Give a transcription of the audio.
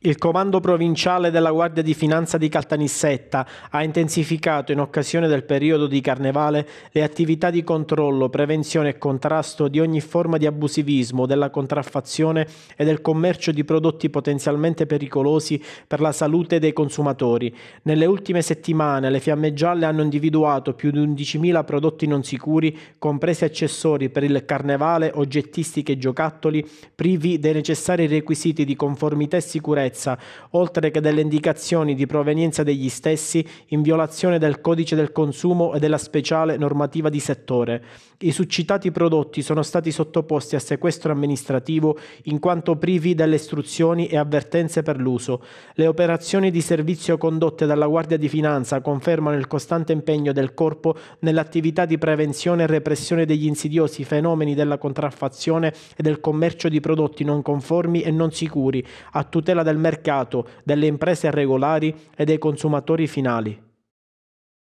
Il Comando Provinciale della Guardia di Finanza di Caltanissetta ha intensificato in occasione del periodo di carnevale le attività di controllo, prevenzione e contrasto di ogni forma di abusivismo, della contraffazione e del commercio di prodotti potenzialmente pericolosi per la salute dei consumatori. Nelle ultime settimane le fiamme gialle hanno individuato più di 11.000 prodotti non sicuri, compresi accessori per il carnevale, oggettistiche e giocattoli, privi dei necessari requisiti di conformità e sicurezza sicurezza, oltre che delle indicazioni di provenienza degli stessi in violazione del codice del consumo e della speciale normativa di settore. I succitati prodotti sono stati sottoposti a sequestro amministrativo in quanto privi delle istruzioni e avvertenze per l'uso. Le operazioni di servizio condotte dalla Guardia di Finanza confermano il costante impegno del corpo nell'attività di prevenzione e repressione degli insidiosi fenomeni della contraffazione e del commercio di prodotti non conformi e non sicuri, a tutela del del mercato, delle imprese regolari e dei consumatori finali.